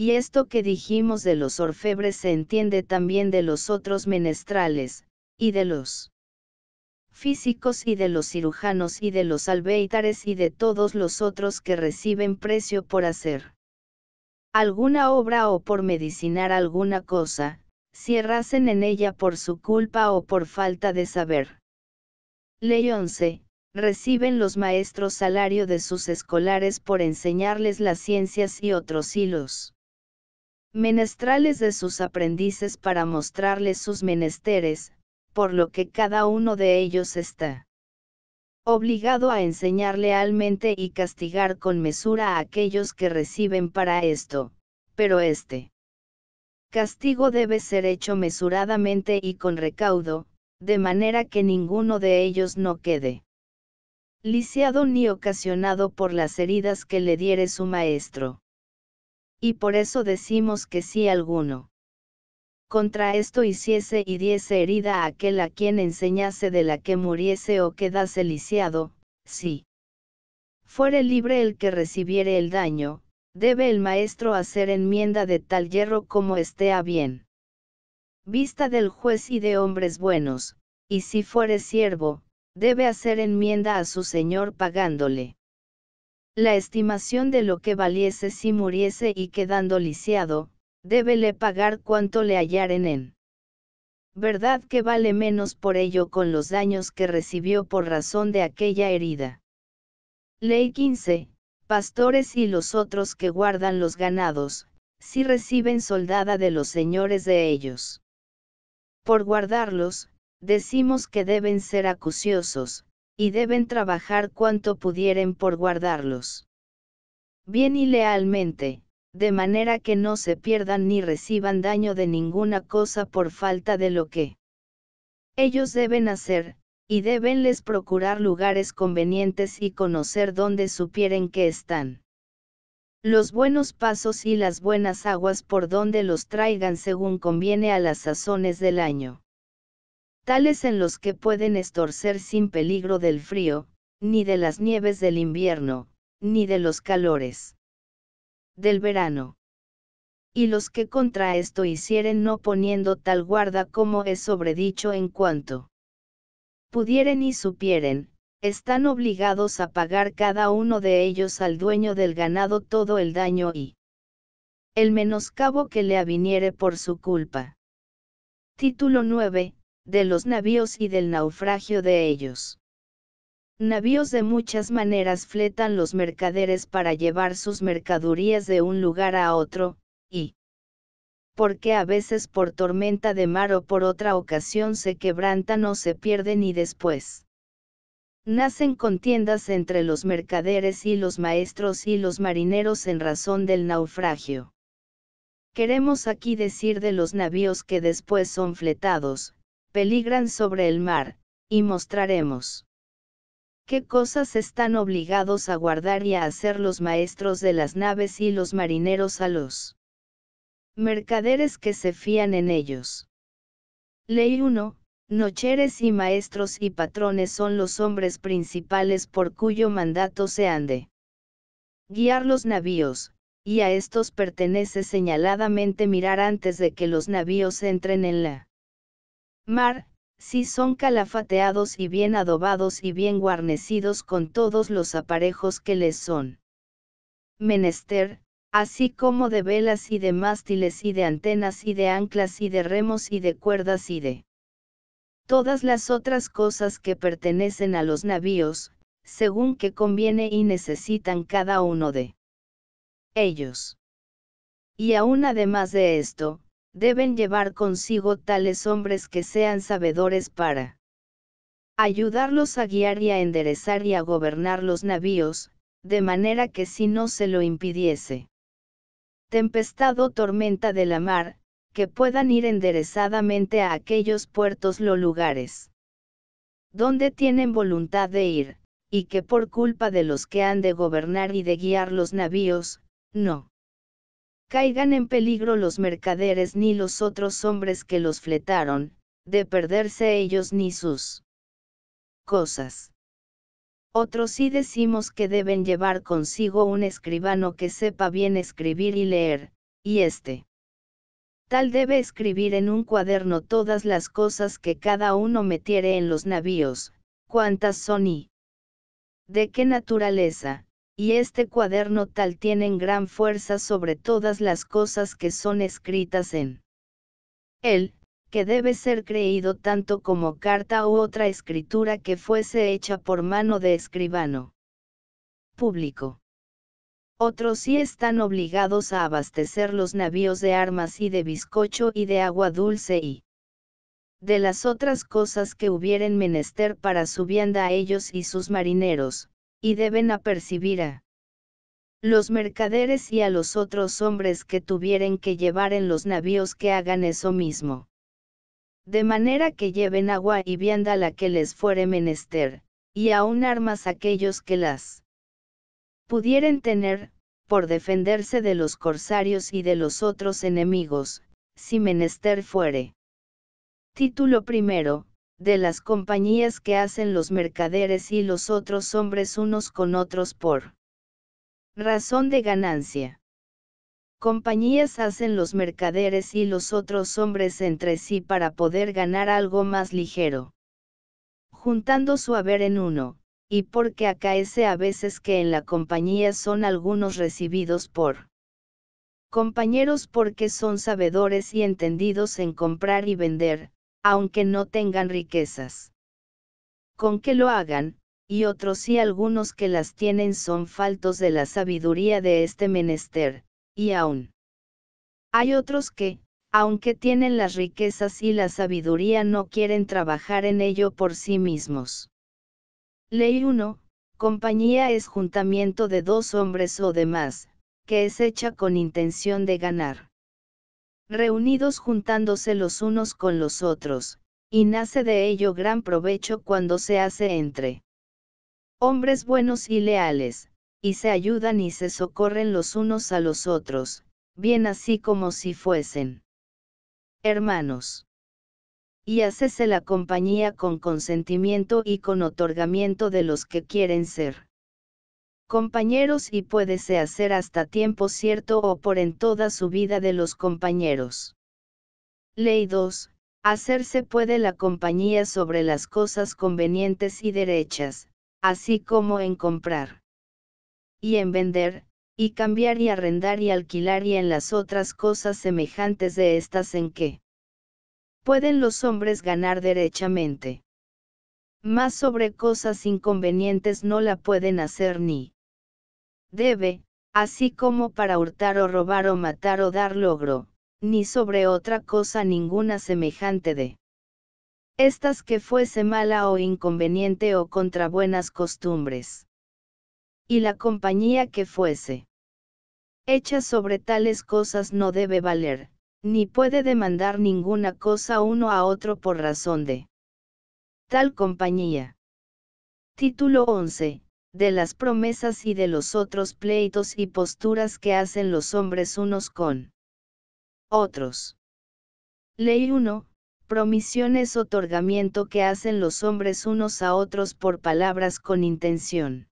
Y esto que dijimos de los orfebres se entiende también de los otros menestrales, y de los físicos y de los cirujanos y de los albeitares y de todos los otros que reciben precio por hacer alguna obra o por medicinar alguna cosa, si errasen en ella por su culpa o por falta de saber. Ley 11. Reciben los maestros salario de sus escolares por enseñarles las ciencias y otros hilos menestrales de sus aprendices para mostrarles sus menesteres, por lo que cada uno de ellos está obligado a enseñar lealmente y castigar con mesura a aquellos que reciben para esto, pero este castigo debe ser hecho mesuradamente y con recaudo, de manera que ninguno de ellos no quede lisiado ni ocasionado por las heridas que le diere su maestro y por eso decimos que sí alguno. Contra esto hiciese y diese herida a aquel a quien enseñase de la que muriese o quedase lisiado, si fuere libre el que recibiere el daño, debe el maestro hacer enmienda de tal hierro como esté a bien. Vista del juez y de hombres buenos, y si fuere siervo, debe hacer enmienda a su señor pagándole la estimación de lo que valiese si muriese y quedando lisiado, débele pagar cuanto le hallaren en. Verdad que vale menos por ello con los daños que recibió por razón de aquella herida. Ley 15. Pastores y los otros que guardan los ganados, si reciben soldada de los señores de ellos. Por guardarlos, decimos que deben ser acuciosos, y deben trabajar cuanto pudieren por guardarlos. Bien y lealmente, de manera que no se pierdan ni reciban daño de ninguna cosa por falta de lo que ellos deben hacer, y les procurar lugares convenientes y conocer dónde supieren que están. Los buenos pasos y las buenas aguas por donde los traigan según conviene a las sazones del año tales en los que pueden estorcer sin peligro del frío, ni de las nieves del invierno, ni de los calores del verano. Y los que contra esto hicieren no poniendo tal guarda como es sobredicho en cuanto pudieren y supieren, están obligados a pagar cada uno de ellos al dueño del ganado todo el daño y el menoscabo que le aviniere por su culpa. Título 9 de los navíos y del naufragio de ellos. Navíos de muchas maneras fletan los mercaderes para llevar sus mercadurías de un lugar a otro, y porque a veces por tormenta de mar o por otra ocasión se quebrantan o se pierden y después nacen contiendas entre los mercaderes y los maestros y los marineros en razón del naufragio. Queremos aquí decir de los navíos que después son fletados, peligran sobre el mar, y mostraremos qué cosas están obligados a guardar y a hacer los maestros de las naves y los marineros a los mercaderes que se fían en ellos. Ley 1. Nocheres y maestros y patrones son los hombres principales por cuyo mandato se ande guiar los navíos, y a estos pertenece señaladamente mirar antes de que los navíos entren en la mar, si son calafateados y bien adobados y bien guarnecidos con todos los aparejos que les son menester, así como de velas y de mástiles y de antenas y de anclas y de remos y de cuerdas y de todas las otras cosas que pertenecen a los navíos, según que conviene y necesitan cada uno de ellos. Y aún además de esto, deben llevar consigo tales hombres que sean sabedores para ayudarlos a guiar y a enderezar y a gobernar los navíos, de manera que si no se lo impidiese. Tempestad o tormenta de la mar, que puedan ir enderezadamente a aquellos puertos o lugares donde tienen voluntad de ir, y que por culpa de los que han de gobernar y de guiar los navíos, no caigan en peligro los mercaderes ni los otros hombres que los fletaron, de perderse ellos ni sus cosas. Otros sí decimos que deben llevar consigo un escribano que sepa bien escribir y leer, y este tal debe escribir en un cuaderno todas las cosas que cada uno metiere en los navíos, cuántas son y de qué naturaleza, y este cuaderno tal tienen gran fuerza sobre todas las cosas que son escritas en él, que debe ser creído tanto como carta u otra escritura que fuese hecha por mano de escribano público. Otros sí están obligados a abastecer los navíos de armas y de bizcocho y de agua dulce y de las otras cosas que hubieren menester para su vianda a ellos y sus marineros, y deben apercibir a los mercaderes y a los otros hombres que tuvieren que llevar en los navíos que hagan eso mismo. De manera que lleven agua y vianda la que les fuere menester, y aun armas aquellos que las pudieren tener, por defenderse de los corsarios y de los otros enemigos, si menester fuere. Título primero, de las compañías que hacen los mercaderes y los otros hombres unos con otros por razón de ganancia. Compañías hacen los mercaderes y los otros hombres entre sí para poder ganar algo más ligero. Juntando su haber en uno, y porque acaece a veces que en la compañía son algunos recibidos por compañeros porque son sabedores y entendidos en comprar y vender, aunque no tengan riquezas. Con que lo hagan, y otros y algunos que las tienen son faltos de la sabiduría de este menester, y aún. Hay otros que, aunque tienen las riquezas y la sabiduría no quieren trabajar en ello por sí mismos. Ley 1. Compañía es juntamiento de dos hombres o demás, que es hecha con intención de ganar reunidos juntándose los unos con los otros, y nace de ello gran provecho cuando se hace entre hombres buenos y leales, y se ayudan y se socorren los unos a los otros, bien así como si fuesen hermanos. Y hacese la compañía con consentimiento y con otorgamiento de los que quieren ser compañeros y se hacer hasta tiempo cierto o por en toda su vida de los compañeros. Ley 2. Hacerse puede la compañía sobre las cosas convenientes y derechas, así como en comprar y en vender, y cambiar y arrendar y alquilar y en las otras cosas semejantes de estas en que pueden los hombres ganar derechamente. Más sobre cosas inconvenientes no la pueden hacer ni debe, así como para hurtar o robar o matar o dar logro, ni sobre otra cosa ninguna semejante de estas que fuese mala o inconveniente o contra buenas costumbres. Y la compañía que fuese hecha sobre tales cosas no debe valer, ni puede demandar ninguna cosa uno a otro por razón de tal compañía. Título 11 de las promesas y de los otros pleitos y posturas que hacen los hombres unos con otros. Ley 1. Promisión es otorgamiento que hacen los hombres unos a otros por palabras con intención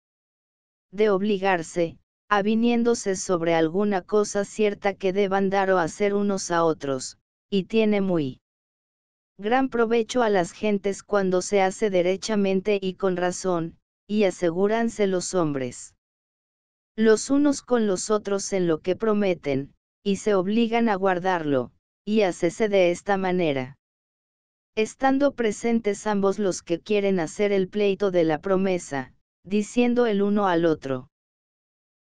de obligarse, aviniéndose sobre alguna cosa cierta que deban dar o hacer unos a otros, y tiene muy gran provecho a las gentes cuando se hace derechamente y con razón, y asegúranse los hombres los unos con los otros en lo que prometen, y se obligan a guardarlo, y hacese de esta manera. Estando presentes ambos los que quieren hacer el pleito de la promesa, diciendo el uno al otro.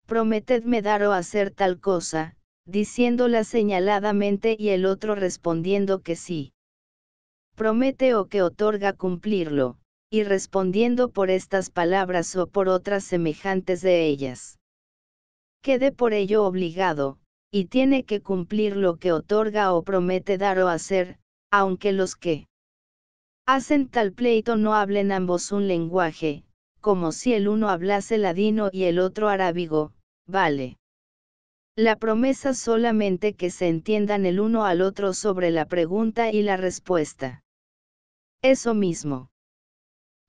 Prometedme dar o hacer tal cosa, diciéndola señaladamente y el otro respondiendo que sí. Promete o que otorga cumplirlo, y respondiendo por estas palabras o por otras semejantes de ellas. Quede por ello obligado, y tiene que cumplir lo que otorga o promete dar o hacer, aunque los que hacen tal pleito no hablen ambos un lenguaje, como si el uno hablase ladino y el otro arábigo, vale. La promesa solamente que se entiendan el uno al otro sobre la pregunta y la respuesta. Eso mismo.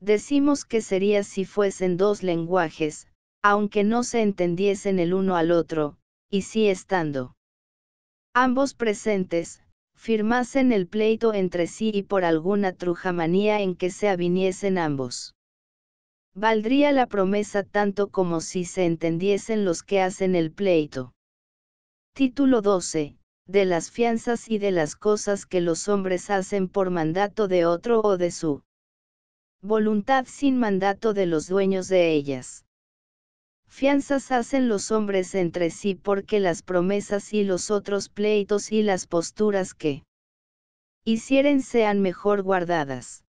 Decimos que sería si fuesen dos lenguajes, aunque no se entendiesen el uno al otro, y si estando ambos presentes, firmasen el pleito entre sí y por alguna trujamanía en que se aviniesen ambos. Valdría la promesa tanto como si se entendiesen los que hacen el pleito. Título 12. De las fianzas y de las cosas que los hombres hacen por mandato de otro o de su voluntad sin mandato de los dueños de ellas. Fianzas hacen los hombres entre sí porque las promesas y los otros pleitos y las posturas que hicieren sean mejor guardadas.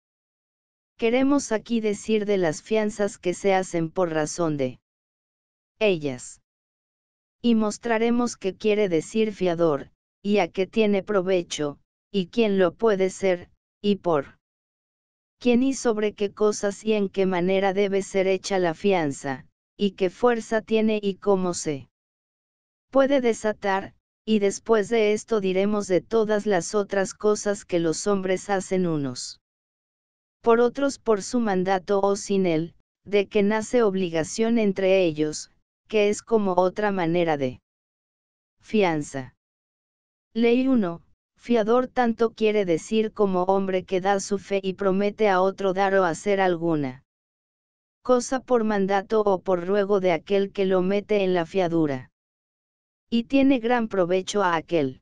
Queremos aquí decir de las fianzas que se hacen por razón de ellas. Y mostraremos qué quiere decir fiador, y a qué tiene provecho, y quién lo puede ser, y por quién y sobre qué cosas y en qué manera debe ser hecha la fianza, y qué fuerza tiene y cómo se puede desatar, y después de esto diremos de todas las otras cosas que los hombres hacen unos por otros por su mandato o sin él, de que nace obligación entre ellos, que es como otra manera de fianza. Ley 1, Fiador tanto quiere decir como hombre que da su fe y promete a otro dar o hacer alguna cosa por mandato o por ruego de aquel que lo mete en la fiadura. Y tiene gran provecho a aquel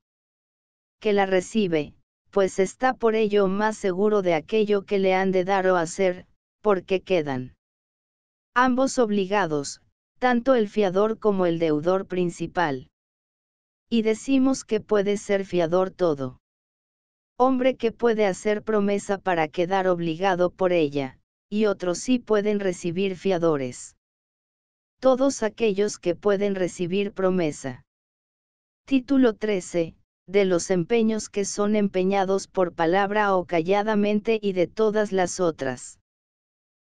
que la recibe, pues está por ello más seguro de aquello que le han de dar o hacer, porque quedan ambos obligados, tanto el fiador como el deudor principal. Y decimos que puede ser fiador todo. Hombre que puede hacer promesa para quedar obligado por ella, y otros sí pueden recibir fiadores. Todos aquellos que pueden recibir promesa. Título 13. De los empeños que son empeñados por palabra o calladamente y de todas las otras.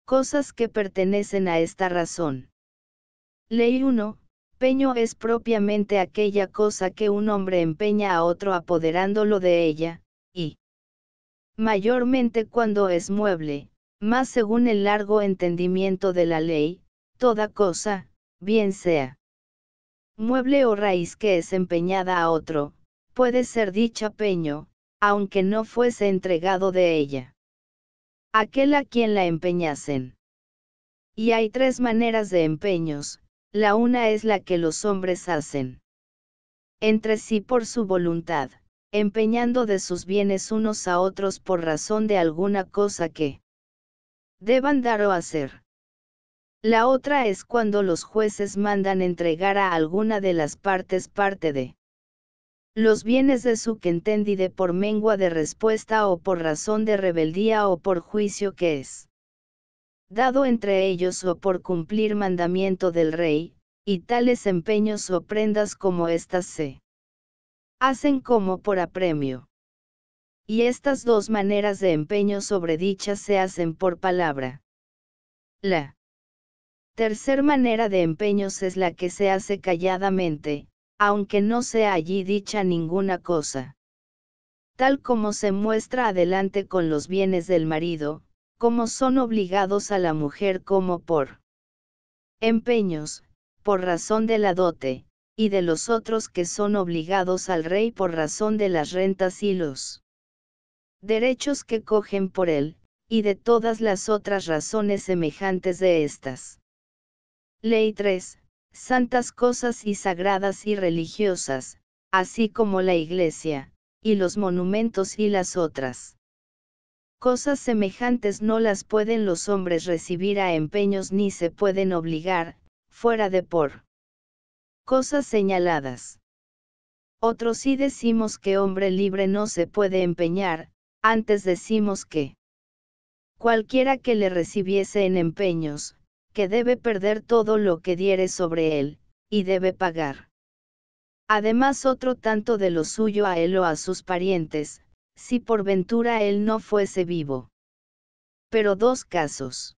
Cosas que pertenecen a esta razón. Ley 1, Peño es propiamente aquella cosa que un hombre empeña a otro apoderándolo de ella, y mayormente cuando es mueble, más según el largo entendimiento de la ley, toda cosa, bien sea mueble o raíz que es empeñada a otro, puede ser dicha peño, aunque no fuese entregado de ella. Aquel a quien la empeñasen. Y hay tres maneras de empeños, la una es la que los hombres hacen entre sí por su voluntad, empeñando de sus bienes unos a otros por razón de alguna cosa que deban dar o hacer. La otra es cuando los jueces mandan entregar a alguna de las partes parte de los bienes de su que de por mengua de respuesta o por razón de rebeldía o por juicio que es dado entre ellos o por cumplir mandamiento del rey, y tales empeños o prendas como éstas se hacen como por apremio. Y estas dos maneras de empeño sobre dichas se hacen por palabra. La tercer manera de empeños es la que se hace calladamente, aunque no sea allí dicha ninguna cosa. Tal como se muestra adelante con los bienes del marido, como son obligados a la mujer como por empeños, por razón de la dote, y de los otros que son obligados al rey por razón de las rentas y los derechos que cogen por él, y de todas las otras razones semejantes de estas. Ley 3. Santas cosas y sagradas y religiosas, así como la iglesia, y los monumentos y las otras Cosas semejantes no las pueden los hombres recibir a empeños ni se pueden obligar, fuera de por cosas señaladas. Otros sí decimos que hombre libre no se puede empeñar, antes decimos que cualquiera que le recibiese en empeños, que debe perder todo lo que diere sobre él, y debe pagar. Además otro tanto de lo suyo a él o a sus parientes, si por ventura él no fuese vivo. Pero dos casos.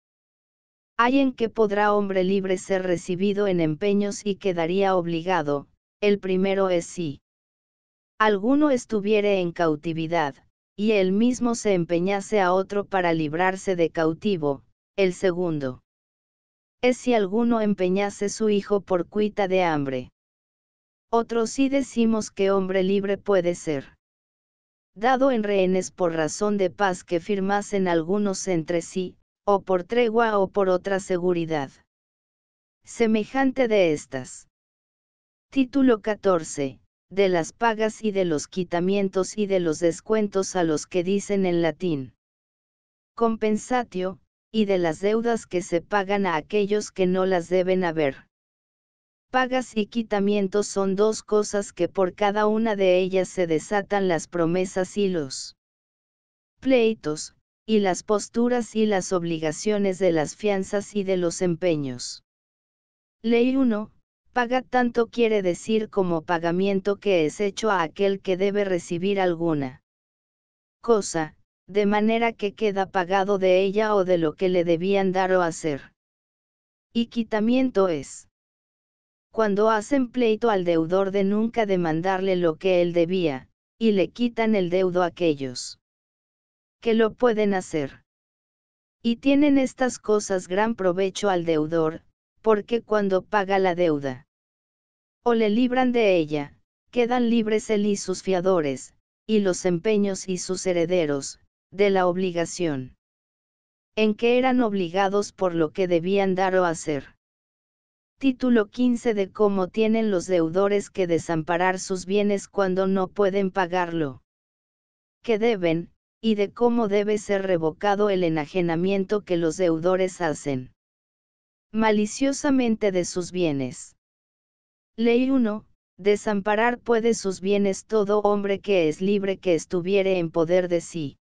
Hay en que podrá hombre libre ser recibido en empeños y quedaría obligado, el primero es si alguno estuviere en cautividad, y él mismo se empeñase a otro para librarse de cautivo, el segundo es si alguno empeñase su hijo por cuita de hambre. Otros sí decimos que hombre libre puede ser dado en rehenes por razón de paz que firmasen algunos entre sí, o por tregua o por otra seguridad. Semejante de estas. Título 14. De las pagas y de los quitamientos y de los descuentos a los que dicen en latín. Compensatio, y de las deudas que se pagan a aquellos que no las deben haber. Pagas y quitamientos son dos cosas que por cada una de ellas se desatan las promesas y los pleitos, y las posturas y las obligaciones de las fianzas y de los empeños. Ley 1. Paga tanto quiere decir como pagamiento que es hecho a aquel que debe recibir alguna cosa, de manera que queda pagado de ella o de lo que le debían dar o hacer. Y quitamiento es cuando hacen pleito al deudor de nunca demandarle lo que él debía, y le quitan el deudo a aquellos que lo pueden hacer. Y tienen estas cosas gran provecho al deudor, porque cuando paga la deuda, o le libran de ella, quedan libres él y sus fiadores, y los empeños y sus herederos, de la obligación en que eran obligados por lo que debían dar o hacer. Título 15 de cómo tienen los deudores que desamparar sus bienes cuando no pueden pagarlo. Que deben, y de cómo debe ser revocado el enajenamiento que los deudores hacen. Maliciosamente de sus bienes. Ley 1. Desamparar puede sus bienes todo hombre que es libre que estuviere en poder de sí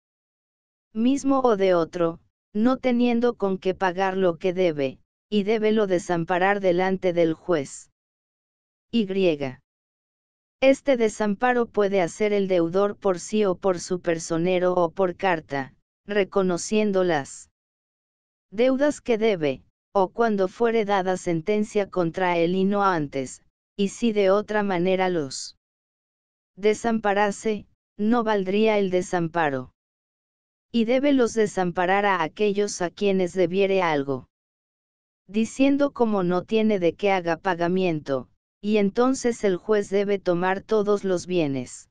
mismo o de otro, no teniendo con qué pagar lo que debe, y débelo desamparar delante del juez. Y. Este desamparo puede hacer el deudor por sí o por su personero o por carta, reconociéndolas. deudas que debe, o cuando fuere dada sentencia contra él y no antes, y si de otra manera los desamparase, no valdría el desamparo. Y debe los desamparar a aquellos a quienes debiere algo diciendo como no tiene de qué haga pagamiento, y entonces el juez debe tomar todos los bienes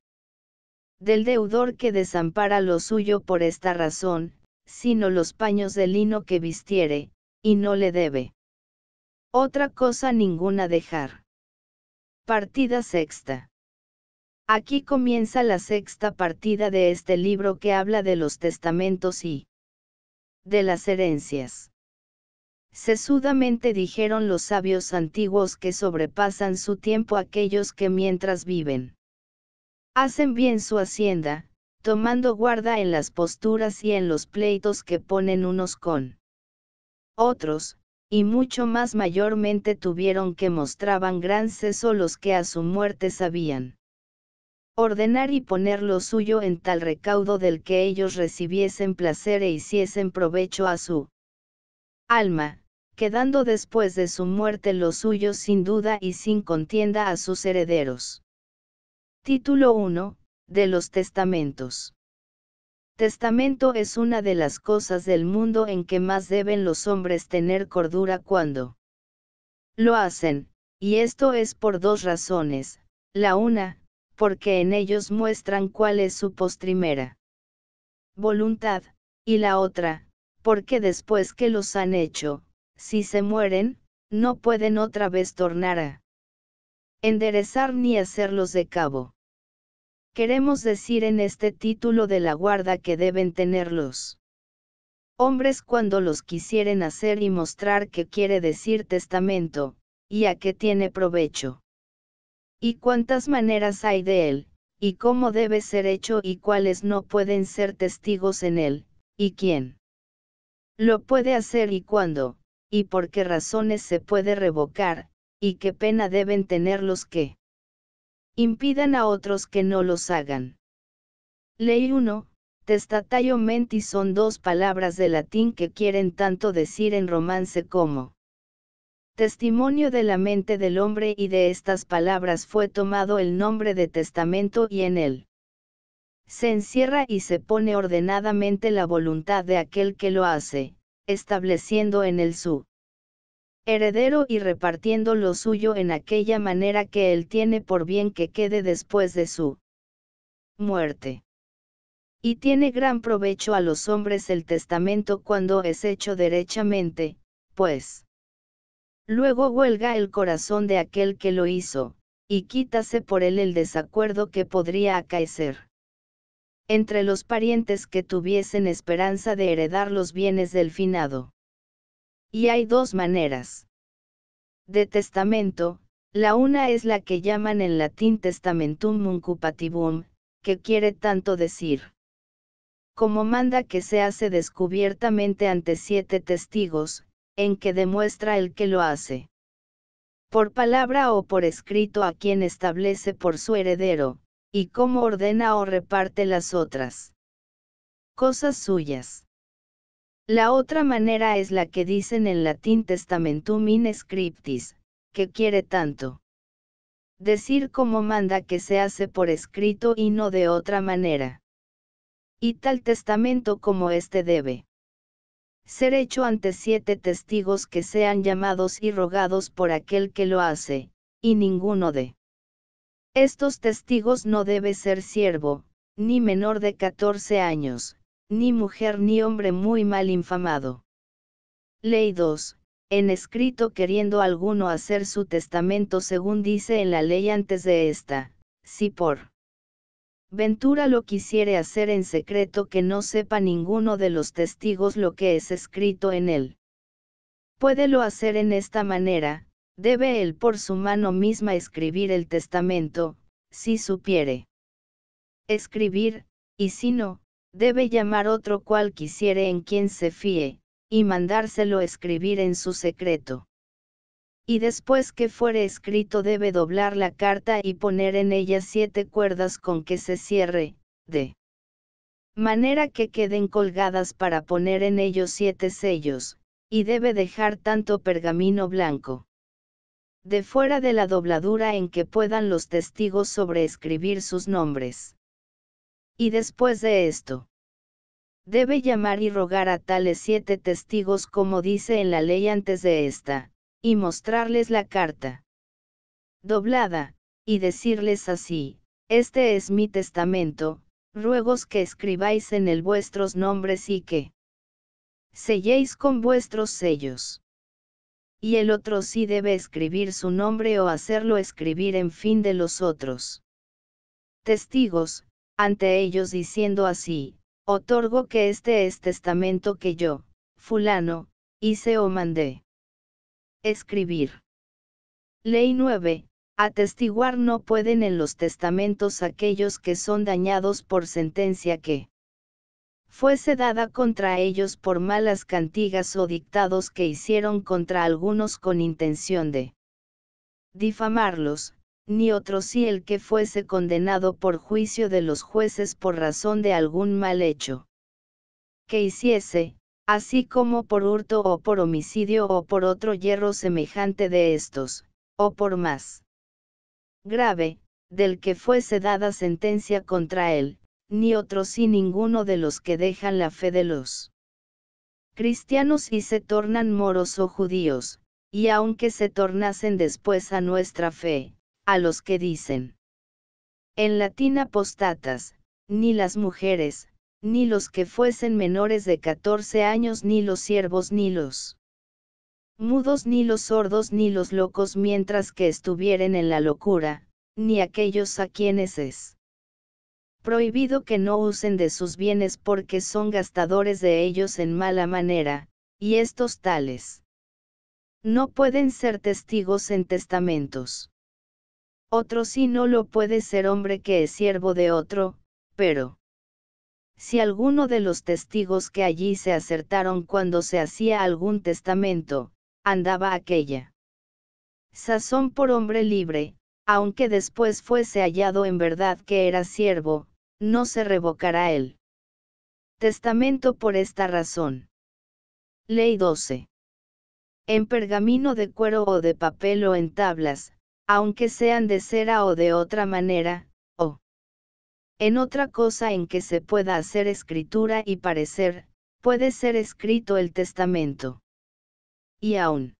del deudor que desampara lo suyo por esta razón, sino los paños de lino que vistiere, y no le debe otra cosa ninguna dejar. Partida sexta. Aquí comienza la sexta partida de este libro que habla de los testamentos y de las herencias. Sesudamente dijeron los sabios antiguos que sobrepasan su tiempo aquellos que mientras viven. Hacen bien su hacienda, tomando guarda en las posturas y en los pleitos que ponen unos con otros, y mucho más mayormente tuvieron que mostraban gran seso los que a su muerte sabían ordenar y poner lo suyo en tal recaudo del que ellos recibiesen placer e hiciesen provecho a su alma, quedando después de su muerte los suyos sin duda y sin contienda a sus herederos. Título 1. De los testamentos. Testamento es una de las cosas del mundo en que más deben los hombres tener cordura cuando lo hacen, y esto es por dos razones, la una, porque en ellos muestran cuál es su postrimera voluntad, y la otra, porque después que los han hecho, si se mueren, no pueden otra vez tornar a enderezar ni hacerlos de cabo. Queremos decir en este título de la guarda que deben tenerlos hombres cuando los quisieren hacer y mostrar que quiere decir testamento, y a qué tiene provecho. Y cuántas maneras hay de él, y cómo debe ser hecho y cuáles no pueden ser testigos en él, y quién lo puede hacer y cuándo, y por qué razones se puede revocar, y qué pena deben tener los que impidan a otros que no los hagan. Ley 1, testatio menti son dos palabras de latín que quieren tanto decir en romance como testimonio de la mente del hombre y de estas palabras fue tomado el nombre de testamento y en él se encierra y se pone ordenadamente la voluntad de aquel que lo hace, estableciendo en él su heredero y repartiendo lo suyo en aquella manera que él tiene por bien que quede después de su muerte. Y tiene gran provecho a los hombres el testamento cuando es hecho derechamente, pues. Luego huelga el corazón de aquel que lo hizo, y quítase por él el desacuerdo que podría acaecer entre los parientes que tuviesen esperanza de heredar los bienes del finado. Y hay dos maneras. De testamento, la una es la que llaman en latín testamentum muncupativum, que quiere tanto decir. Como manda que se hace descubiertamente ante siete testigos, en que demuestra el que lo hace. Por palabra o por escrito a quien establece por su heredero, y cómo ordena o reparte las otras cosas suyas. La otra manera es la que dicen en latín testamentum in scriptis, que quiere tanto decir como manda que se hace por escrito y no de otra manera. Y tal testamento como este debe ser hecho ante siete testigos que sean llamados y rogados por aquel que lo hace, y ninguno de estos testigos no debe ser siervo, ni menor de 14 años, ni mujer ni hombre muy mal infamado. Ley 2. En escrito queriendo alguno hacer su testamento según dice en la ley antes de esta, si por ventura lo quisiere hacer en secreto que no sepa ninguno de los testigos lo que es escrito en él. Puede lo hacer en esta manera, Debe él por su mano misma escribir el testamento, si supiere escribir, y si no, debe llamar otro cual quisiere en quien se fíe, y mandárselo escribir en su secreto. Y después que fuere escrito debe doblar la carta y poner en ella siete cuerdas con que se cierre, de manera que queden colgadas para poner en ellos siete sellos, y debe dejar tanto pergamino blanco de fuera de la dobladura en que puedan los testigos sobreescribir sus nombres. Y después de esto, debe llamar y rogar a tales siete testigos como dice en la ley antes de esta, y mostrarles la carta doblada, y decirles así, este es mi testamento, ruegos que escribáis en el vuestros nombres y que selléis con vuestros sellos y el otro sí debe escribir su nombre o hacerlo escribir en fin de los otros. Testigos, ante ellos diciendo así, otorgo que este es testamento que yo, fulano, hice o mandé. Escribir. Ley 9. Atestiguar no pueden en los testamentos aquellos que son dañados por sentencia que fuese dada contra ellos por malas cantigas o dictados que hicieron contra algunos con intención de difamarlos, ni otro si el que fuese condenado por juicio de los jueces por razón de algún mal hecho que hiciese, así como por hurto o por homicidio o por otro hierro semejante de estos, o por más grave, del que fuese dada sentencia contra él, ni otros y ninguno de los que dejan la fe de los cristianos y se tornan moros o judíos, y aunque se tornasen después a nuestra fe, a los que dicen en latín apostatas, ni las mujeres, ni los que fuesen menores de 14 años, ni los siervos, ni los mudos, ni los sordos, ni los locos mientras que estuvieren en la locura, ni aquellos a quienes es prohibido que no usen de sus bienes porque son gastadores de ellos en mala manera, y estos tales. No pueden ser testigos en testamentos. Otro sí no lo puede ser hombre que es siervo de otro, pero si alguno de los testigos que allí se acertaron cuando se hacía algún testamento, andaba aquella sazón por hombre libre, aunque después fuese hallado en verdad que era siervo, no se revocará el testamento por esta razón. Ley 12. En pergamino de cuero o de papel o en tablas, aunque sean de cera o de otra manera, o en otra cosa en que se pueda hacer escritura y parecer, puede ser escrito el testamento. Y aún.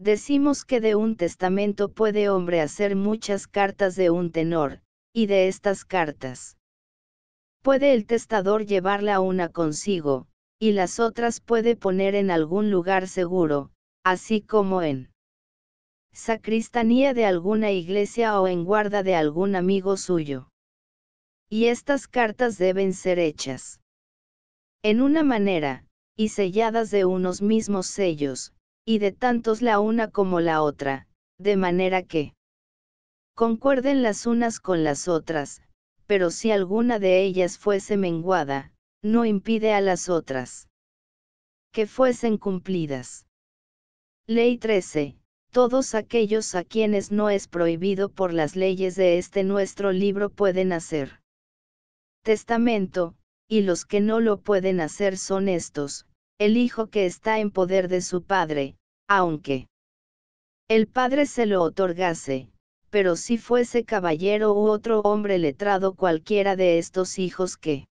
Decimos que de un testamento puede hombre hacer muchas cartas de un tenor, y de estas cartas. Puede el testador llevarla una consigo, y las otras puede poner en algún lugar seguro, así como en sacristanía de alguna iglesia o en guarda de algún amigo suyo. Y estas cartas deben ser hechas en una manera, y selladas de unos mismos sellos, y de tantos la una como la otra, de manera que concuerden las unas con las otras, pero si alguna de ellas fuese menguada, no impide a las otras que fuesen cumplidas. Ley 13. Todos aquellos a quienes no es prohibido por las leyes de este nuestro libro pueden hacer testamento, y los que no lo pueden hacer son estos, el hijo que está en poder de su padre, aunque el padre se lo otorgase, pero si fuese caballero u otro hombre letrado cualquiera de estos hijos que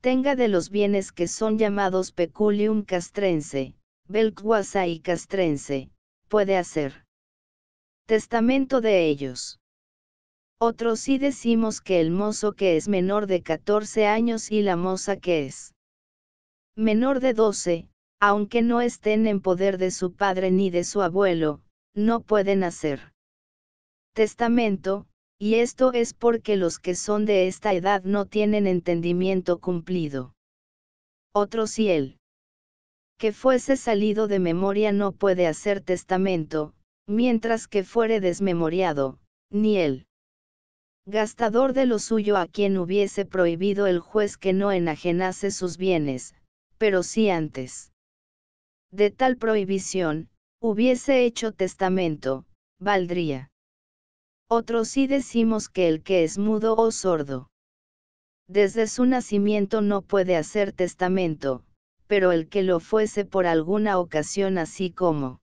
tenga de los bienes que son llamados peculium castrense, belquasa y castrense, puede hacer testamento de ellos. Otros sí decimos que el mozo que es menor de 14 años y la moza que es menor de 12, aunque no estén en poder de su padre ni de su abuelo, no pueden hacer Testamento, y esto es porque los que son de esta edad no tienen entendimiento cumplido. Otro si él que fuese salido de memoria no puede hacer testamento, mientras que fuere desmemoriado, ni él gastador de lo suyo a quien hubiese prohibido el juez que no enajenase sus bienes, pero si antes de tal prohibición, hubiese hecho testamento, valdría otros sí decimos que el que es mudo o sordo. Desde su nacimiento no puede hacer testamento, pero el que lo fuese por alguna ocasión así como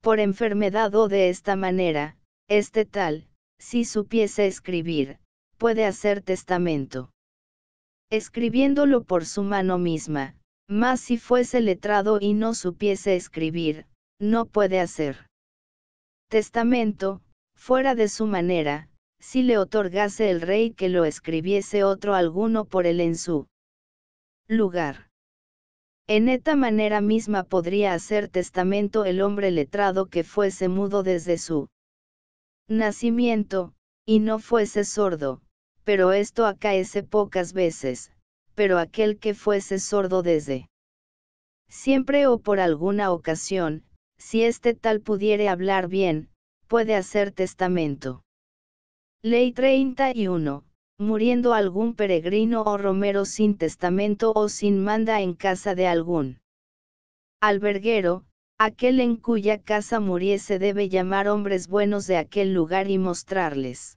por enfermedad o de esta manera, este tal, si supiese escribir, puede hacer testamento. Escribiéndolo por su mano misma, mas si fuese letrado y no supiese escribir, no puede hacer testamento, fuera de su manera, si le otorgase el rey que lo escribiese otro alguno por él en su lugar. En esta manera misma podría hacer testamento el hombre letrado que fuese mudo desde su nacimiento, y no fuese sordo, pero esto acaece pocas veces, pero aquel que fuese sordo desde siempre o por alguna ocasión, si este tal pudiere hablar bien, puede hacer testamento. Ley 31. Muriendo algún peregrino o romero sin testamento o sin manda en casa de algún alberguero, aquel en cuya casa muriese debe llamar hombres buenos de aquel lugar y mostrarles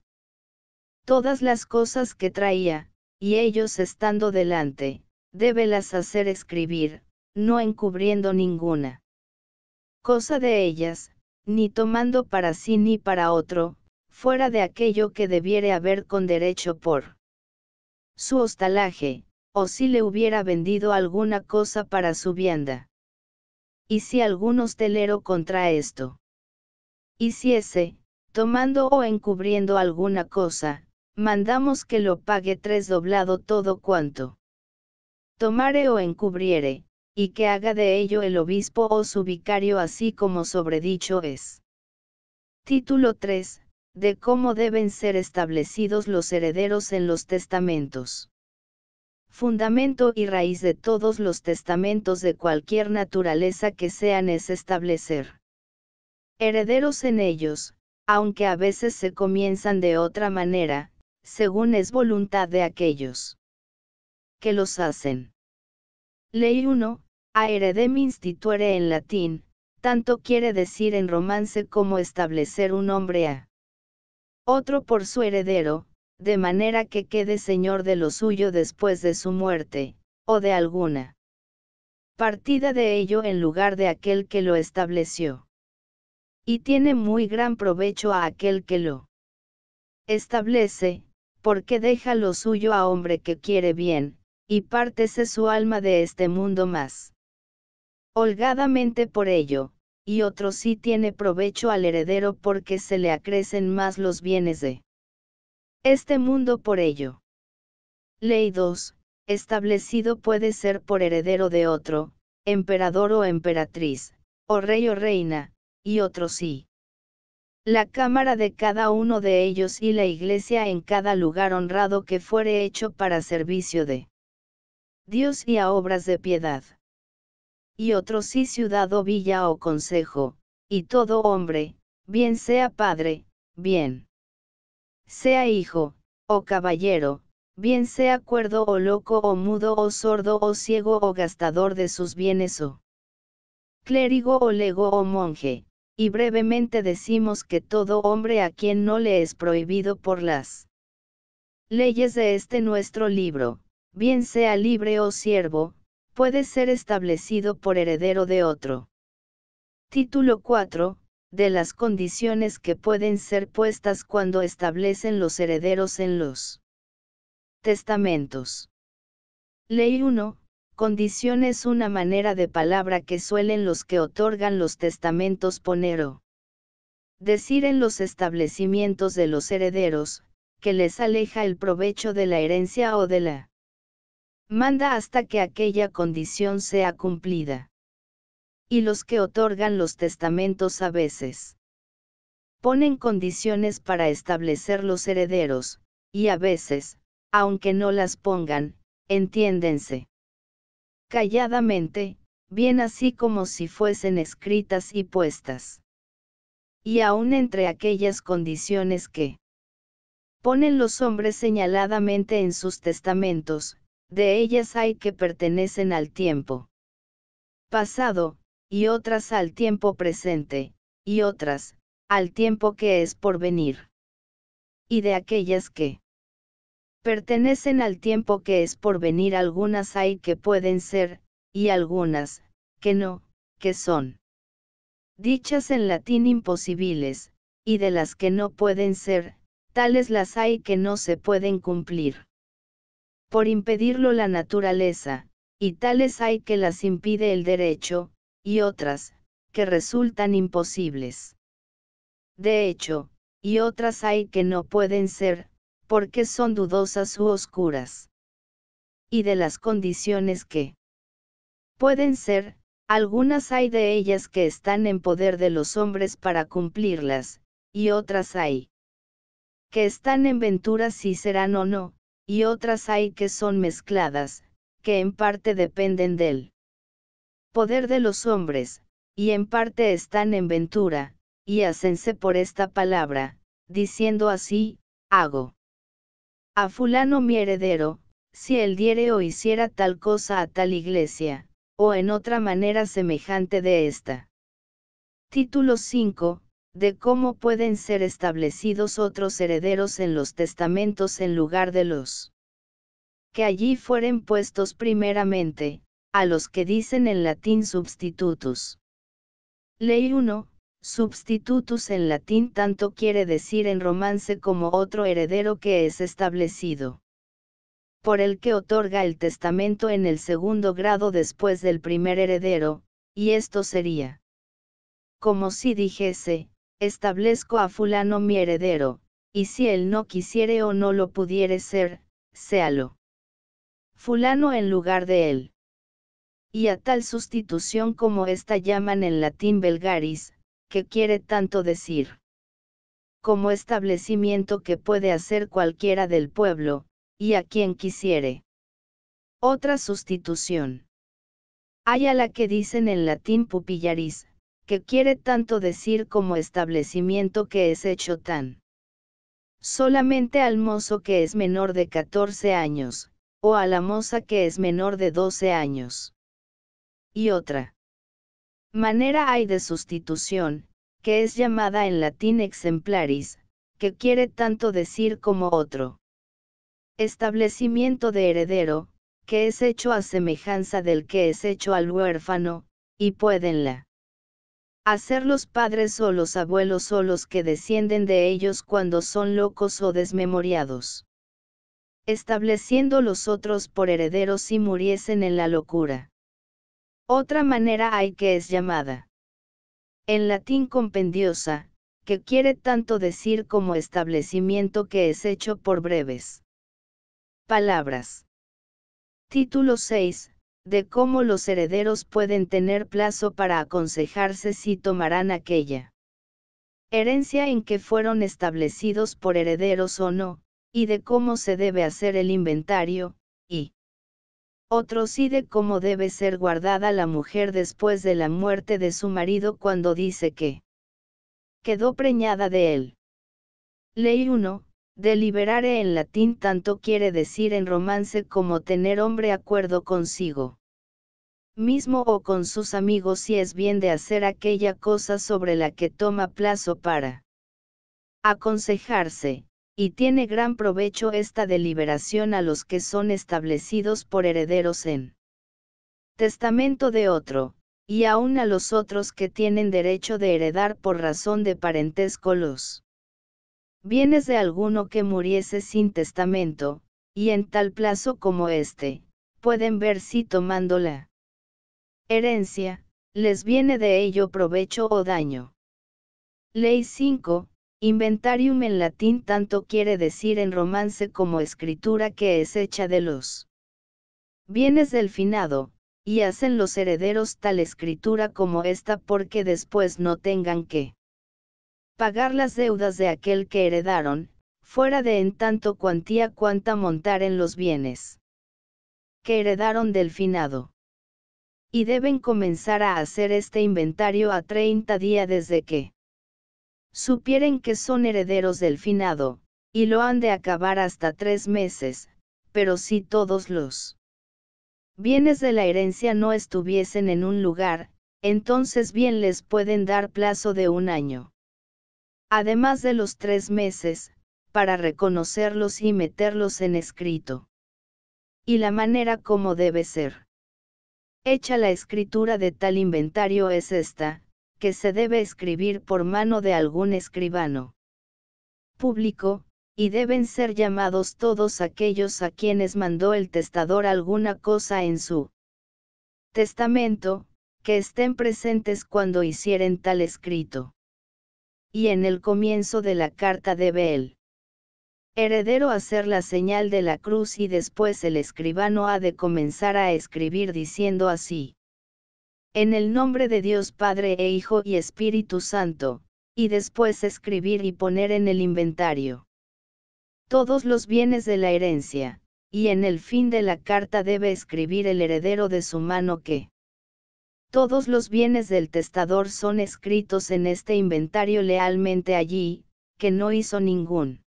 todas las cosas que traía, y ellos estando delante, debe las hacer escribir, no encubriendo ninguna cosa de ellas, ni tomando para sí ni para otro, fuera de aquello que debiere haber con derecho por su hostalaje, o si le hubiera vendido alguna cosa para su vianda. Y si algún hostelero contra esto hiciese, tomando o encubriendo alguna cosa, mandamos que lo pague tres doblado todo cuanto tomare o encubriere, y que haga de ello el obispo o su vicario así como sobredicho es. Título 3. De cómo deben ser establecidos los herederos en los testamentos. Fundamento y raíz de todos los testamentos de cualquier naturaleza que sean es establecer herederos en ellos, aunque a veces se comienzan de otra manera, según es voluntad de aquellos que los hacen. Ley 1, mi instituere en latín, tanto quiere decir en romance como establecer un hombre a otro por su heredero, de manera que quede señor de lo suyo después de su muerte, o de alguna partida de ello en lugar de aquel que lo estableció. Y tiene muy gran provecho a aquel que lo establece, porque deja lo suyo a hombre que quiere bien, y pártese su alma de este mundo más. Holgadamente por ello, y otro sí tiene provecho al heredero porque se le acrecen más los bienes de este mundo por ello. Ley 2. Establecido puede ser por heredero de otro, emperador o emperatriz, o rey o reina, y otro sí. La cámara de cada uno de ellos y la iglesia en cada lugar honrado que fuere hecho para servicio de Dios y a obras de piedad. Y otro sí ciudad o villa o consejo, y todo hombre, bien sea padre, bien sea hijo, o caballero, bien sea cuerdo o loco o mudo o sordo o ciego o gastador de sus bienes o clérigo o lego o monje, y brevemente decimos que todo hombre a quien no le es prohibido por las leyes de este nuestro libro, bien sea libre o siervo, puede ser establecido por heredero de otro. Título 4. De las condiciones que pueden ser puestas cuando establecen los herederos en los testamentos. Ley 1. Condición es una manera de palabra que suelen los que otorgan los testamentos poner o decir en los establecimientos de los herederos, que les aleja el provecho de la herencia o de la manda hasta que aquella condición sea cumplida. Y los que otorgan los testamentos a veces ponen condiciones para establecer los herederos, y a veces, aunque no las pongan, entiéndense. Calladamente, bien así como si fuesen escritas y puestas. Y aún entre aquellas condiciones que ponen los hombres señaladamente en sus testamentos, de ellas hay que pertenecen al tiempo pasado, y otras al tiempo presente, y otras, al tiempo que es por venir. Y de aquellas que pertenecen al tiempo que es por venir algunas hay que pueden ser, y algunas, que no, que son dichas en latín imposibles, y de las que no pueden ser, tales las hay que no se pueden cumplir por impedirlo la naturaleza, y tales hay que las impide el derecho, y otras, que resultan imposibles. De hecho, y otras hay que no pueden ser, porque son dudosas u oscuras. Y de las condiciones que pueden ser, algunas hay de ellas que están en poder de los hombres para cumplirlas, y otras hay que están en ventura si serán o no, y otras hay que son mezcladas, que en parte dependen del poder de los hombres, y en parte están en ventura, y hacense por esta palabra, diciendo así, hago. A fulano mi heredero, si él diere o hiciera tal cosa a tal iglesia, o en otra manera semejante de esta. Título 5, de cómo pueden ser establecidos otros herederos en los testamentos en lugar de los que allí fueren puestos primeramente, a los que dicen en latín substitutus. Ley 1, substitutus en latín tanto quiere decir en romance como otro heredero que es establecido por el que otorga el testamento en el segundo grado después del primer heredero, y esto sería como si dijese, establezco a fulano mi heredero, y si él no quisiere o no lo pudiere ser, séalo. Fulano en lugar de él. Y a tal sustitución como esta llaman en latín belgaris, que quiere tanto decir. Como establecimiento que puede hacer cualquiera del pueblo, y a quien quisiere. Otra sustitución. Hay a la que dicen en latín pupillaris, que quiere tanto decir como establecimiento que es hecho tan solamente al mozo que es menor de 14 años, o a la moza que es menor de 12 años. Y otra manera hay de sustitución, que es llamada en latín exemplaris, que quiere tanto decir como otro. Establecimiento de heredero, que es hecho a semejanza del que es hecho al huérfano, y pueden Hacer los padres o los abuelos o los que descienden de ellos cuando son locos o desmemoriados. Estableciendo los otros por herederos si muriesen en la locura. Otra manera hay que es llamada. En latín compendiosa, que quiere tanto decir como establecimiento que es hecho por breves palabras. Título 6, de cómo los herederos pueden tener plazo para aconsejarse si tomarán aquella herencia en que fueron establecidos por herederos o no, y de cómo se debe hacer el inventario, y otros y de cómo debe ser guardada la mujer después de la muerte de su marido cuando dice que quedó preñada de él. Ley 1, Deliberare en latín tanto quiere decir en romance como tener hombre acuerdo consigo mismo o con sus amigos si es bien de hacer aquella cosa sobre la que toma plazo para aconsejarse, y tiene gran provecho esta deliberación a los que son establecidos por herederos en testamento de otro, y aun a los otros que tienen derecho de heredar por razón de parentesco los Vienes de alguno que muriese sin testamento, y en tal plazo como este, pueden ver si tomando la herencia, les viene de ello provecho o daño. Ley 5. Inventarium en latín tanto quiere decir en romance como escritura que es hecha de los Vienes del finado, y hacen los herederos tal escritura como esta porque después no tengan que pagar las deudas de aquel que heredaron, fuera de en tanto cuantía cuanta montar en los bienes que heredaron del finado. Y deben comenzar a hacer este inventario a 30 días desde que supieren que son herederos del finado, y lo han de acabar hasta tres meses, pero si todos los bienes de la herencia no estuviesen en un lugar, entonces bien les pueden dar plazo de un año. Además de los tres meses, para reconocerlos y meterlos en escrito. Y la manera como debe ser. Hecha la escritura de tal inventario es esta, que se debe escribir por mano de algún escribano público, y deben ser llamados todos aquellos a quienes mandó el testador alguna cosa en su testamento, que estén presentes cuando hicieren tal escrito y en el comienzo de la carta debe el heredero hacer la señal de la cruz y después el escribano ha de comenzar a escribir diciendo así. En el nombre de Dios Padre e Hijo y Espíritu Santo, y después escribir y poner en el inventario todos los bienes de la herencia, y en el fin de la carta debe escribir el heredero de su mano que todos los bienes del testador son escritos en este inventario lealmente allí, que no hizo ningún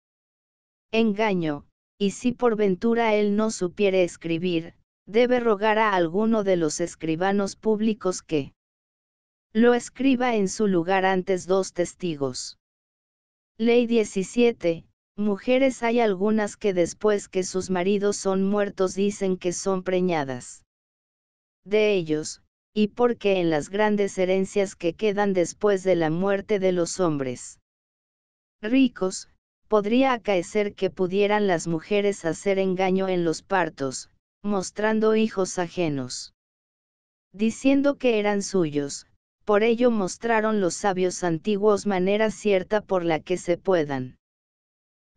engaño, y si por ventura él no supiere escribir, debe rogar a alguno de los escribanos públicos que lo escriba en su lugar antes dos testigos. Ley 17. Mujeres hay algunas que después que sus maridos son muertos dicen que son preñadas. De ellos, y porque en las grandes herencias que quedan después de la muerte de los hombres ricos, podría acaecer que pudieran las mujeres hacer engaño en los partos, mostrando hijos ajenos. Diciendo que eran suyos, por ello mostraron los sabios antiguos manera cierta por la que se puedan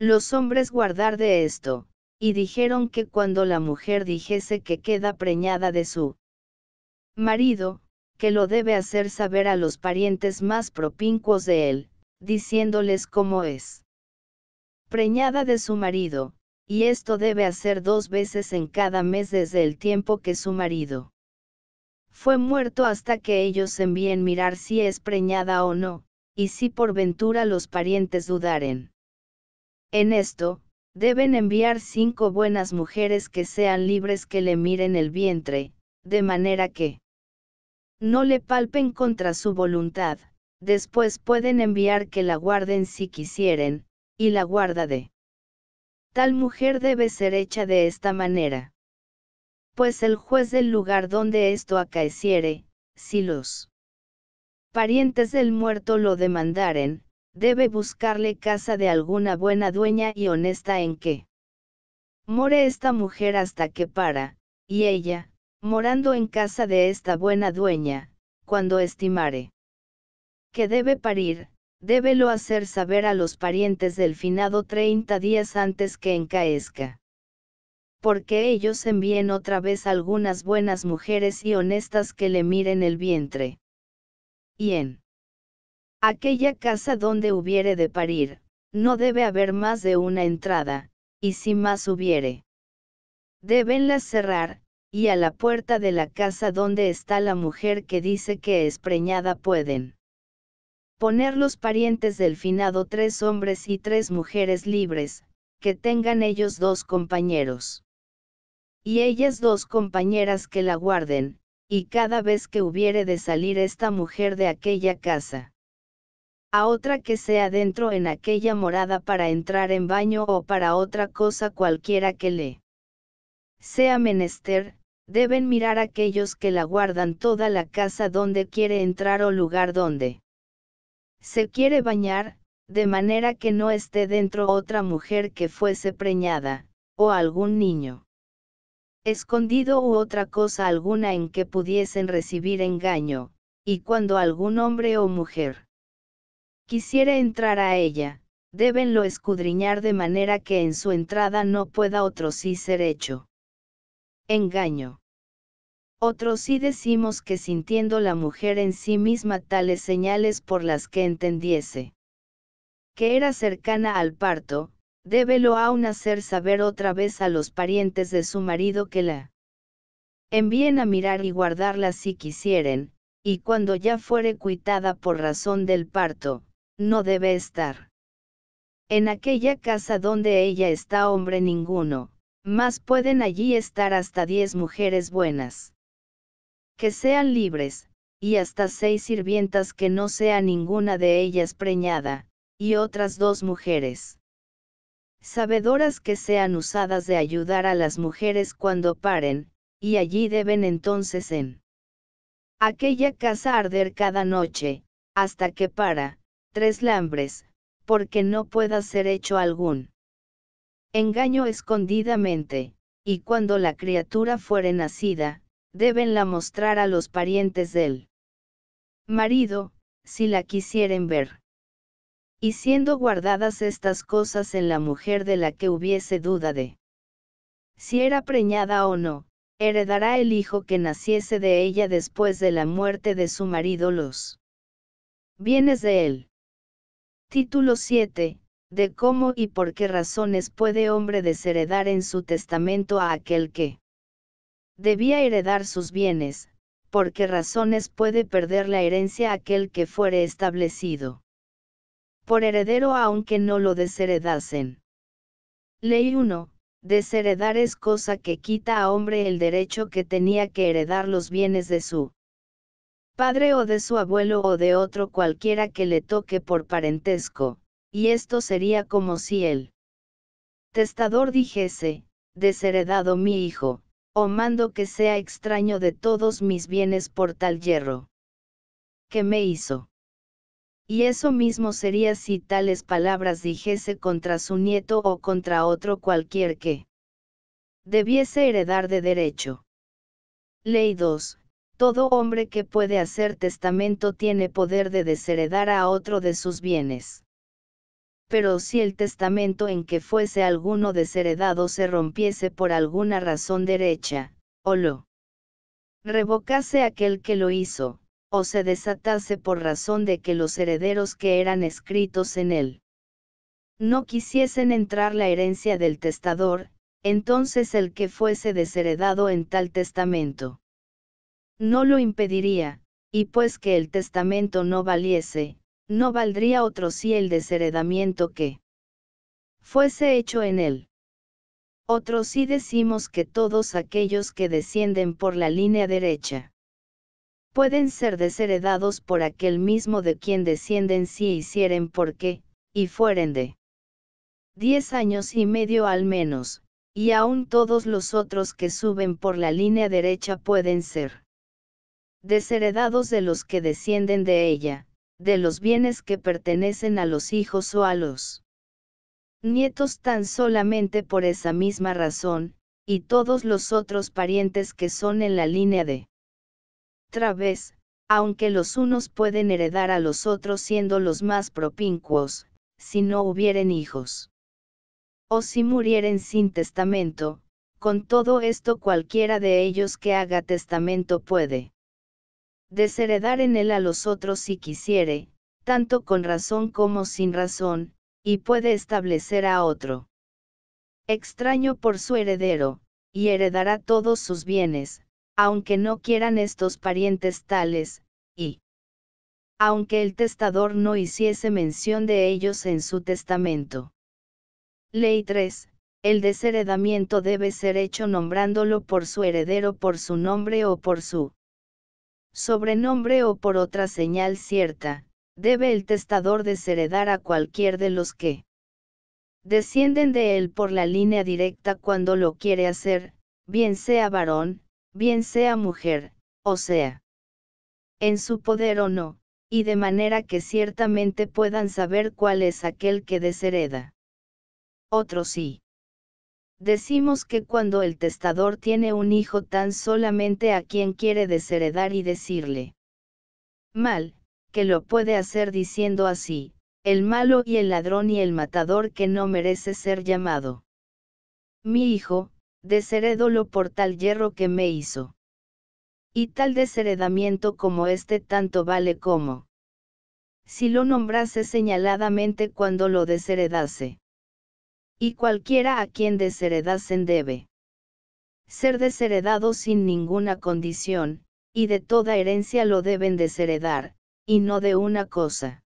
los hombres guardar de esto, y dijeron que cuando la mujer dijese que queda preñada de su marido, que lo debe hacer saber a los parientes más propincuos de él, diciéndoles cómo es. Preñada de su marido, y esto debe hacer dos veces en cada mes desde el tiempo que su marido fue muerto hasta que ellos envíen mirar si es preñada o no, y si por ventura los parientes dudaren. En esto, deben enviar cinco buenas mujeres que sean libres que le miren el vientre, de manera que no le palpen contra su voluntad, después pueden enviar que la guarden si quisieren, y la guarda de tal mujer debe ser hecha de esta manera. Pues el juez del lugar donde esto acaeciere, si los parientes del muerto lo demandaren, debe buscarle casa de alguna buena dueña y honesta en que more esta mujer hasta que para, y ella, morando en casa de esta buena dueña, cuando estimare que debe parir, débelo hacer saber a los parientes del finado 30 días antes que encaezca. Porque ellos envíen otra vez algunas buenas mujeres y honestas que le miren el vientre. Y en aquella casa donde hubiere de parir, no debe haber más de una entrada, y si más hubiere, debenlas cerrar, y a la puerta de la casa donde está la mujer que dice que es preñada pueden poner los parientes del finado tres hombres y tres mujeres libres, que tengan ellos dos compañeros. Y ellas dos compañeras que la guarden, y cada vez que hubiere de salir esta mujer de aquella casa. A otra que sea dentro en aquella morada para entrar en baño o para otra cosa cualquiera que le sea menester, deben mirar aquellos que la guardan toda la casa donde quiere entrar o lugar donde se quiere bañar, de manera que no esté dentro otra mujer que fuese preñada, o algún niño escondido u otra cosa alguna en que pudiesen recibir engaño, y cuando algún hombre o mujer quisiere entrar a ella, debenlo escudriñar de manera que en su entrada no pueda otro sí ser hecho engaño. Otros sí decimos que sintiendo la mujer en sí misma tales señales por las que entendiese que era cercana al parto, débelo aún hacer saber otra vez a los parientes de su marido que la envíen a mirar y guardarla si quisieren, y cuando ya fuere cuitada por razón del parto, no debe estar en aquella casa donde ella está hombre ninguno, más pueden allí estar hasta diez mujeres buenas. Que sean libres, y hasta seis sirvientas que no sea ninguna de ellas preñada, y otras dos mujeres. Sabedoras que sean usadas de ayudar a las mujeres cuando paren, y allí deben entonces en aquella casa arder cada noche, hasta que para, tres lambres, porque no pueda ser hecho algún engaño escondidamente, y cuando la criatura fuere nacida, deben la mostrar a los parientes del marido, si la quisieren ver. Y siendo guardadas estas cosas en la mujer de la que hubiese duda de si era preñada o no, heredará el hijo que naciese de ella después de la muerte de su marido los bienes de él. Título 7, de cómo y por qué razones puede hombre desheredar en su testamento a aquel que debía heredar sus bienes, por qué razones puede perder la herencia aquel que fuere establecido por heredero aunque no lo desheredasen. Ley 1. Desheredar es cosa que quita a hombre el derecho que tenía que heredar los bienes de su padre o de su abuelo o de otro cualquiera que le toque por parentesco, y esto sería como si el testador dijese, desheredado mi hijo, o mando que sea extraño de todos mis bienes por tal hierro que me hizo. Y eso mismo sería si tales palabras dijese contra su nieto o contra otro cualquier que debiese heredar de derecho. Ley 2. Todo hombre que puede hacer testamento tiene poder de desheredar a otro de sus bienes pero si el testamento en que fuese alguno desheredado se rompiese por alguna razón derecha, o lo revocase aquel que lo hizo, o se desatase por razón de que los herederos que eran escritos en él no quisiesen entrar la herencia del testador, entonces el que fuese desheredado en tal testamento no lo impediría, y pues que el testamento no valiese, no valdría otro si el desheredamiento que fuese hecho en él. Otro sí decimos que todos aquellos que descienden por la línea derecha pueden ser desheredados por aquel mismo de quien descienden si hicieren qué y fueren de diez años y medio al menos, y aún todos los otros que suben por la línea derecha pueden ser desheredados de los que descienden de ella, de los bienes que pertenecen a los hijos o a los nietos tan solamente por esa misma razón, y todos los otros parientes que son en la línea de través, aunque los unos pueden heredar a los otros siendo los más propincuos, si no hubieren hijos. O si murieren sin testamento, con todo esto cualquiera de ellos que haga testamento puede desheredar en él a los otros si quisiere, tanto con razón como sin razón, y puede establecer a otro. Extraño por su heredero, y heredará todos sus bienes, aunque no quieran estos parientes tales, y aunque el testador no hiciese mención de ellos en su testamento. Ley 3. El desheredamiento debe ser hecho nombrándolo por su heredero por su nombre o por su sobrenombre o por otra señal cierta, debe el testador desheredar a cualquier de los que descienden de él por la línea directa cuando lo quiere hacer, bien sea varón, bien sea mujer, o sea, en su poder o no, y de manera que ciertamente puedan saber cuál es aquel que deshereda. Otro sí. Decimos que cuando el testador tiene un hijo tan solamente a quien quiere desheredar y decirle mal, que lo puede hacer diciendo así, el malo y el ladrón y el matador que no merece ser llamado. Mi hijo, desheredólo por tal hierro que me hizo. Y tal desheredamiento como este tanto vale como si lo nombrase señaladamente cuando lo desheredase y cualquiera a quien desheredasen debe ser desheredado sin ninguna condición, y de toda herencia lo deben desheredar, y no de una cosa.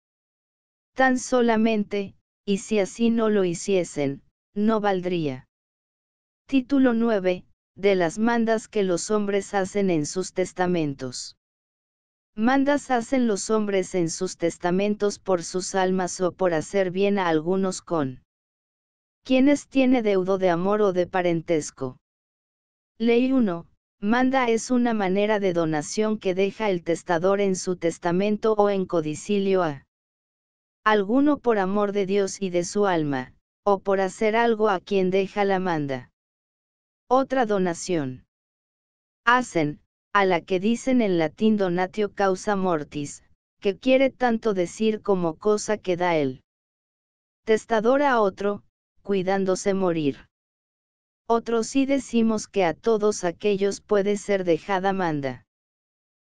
Tan solamente, y si así no lo hiciesen, no valdría. Título 9, de las mandas que los hombres hacen en sus testamentos. Mandas hacen los hombres en sus testamentos por sus almas o por hacer bien a algunos con quienes tiene deudo de amor o de parentesco? Ley 1. Manda es una manera de donación que deja el testador en su testamento o en codicilio a alguno por amor de Dios y de su alma, o por hacer algo a quien deja la manda. Otra donación. Hacen, a la que dicen en latín donatio causa mortis, que quiere tanto decir como cosa que da el testador a otro, cuidándose morir. Otros sí decimos que a todos aquellos puede ser dejada manda.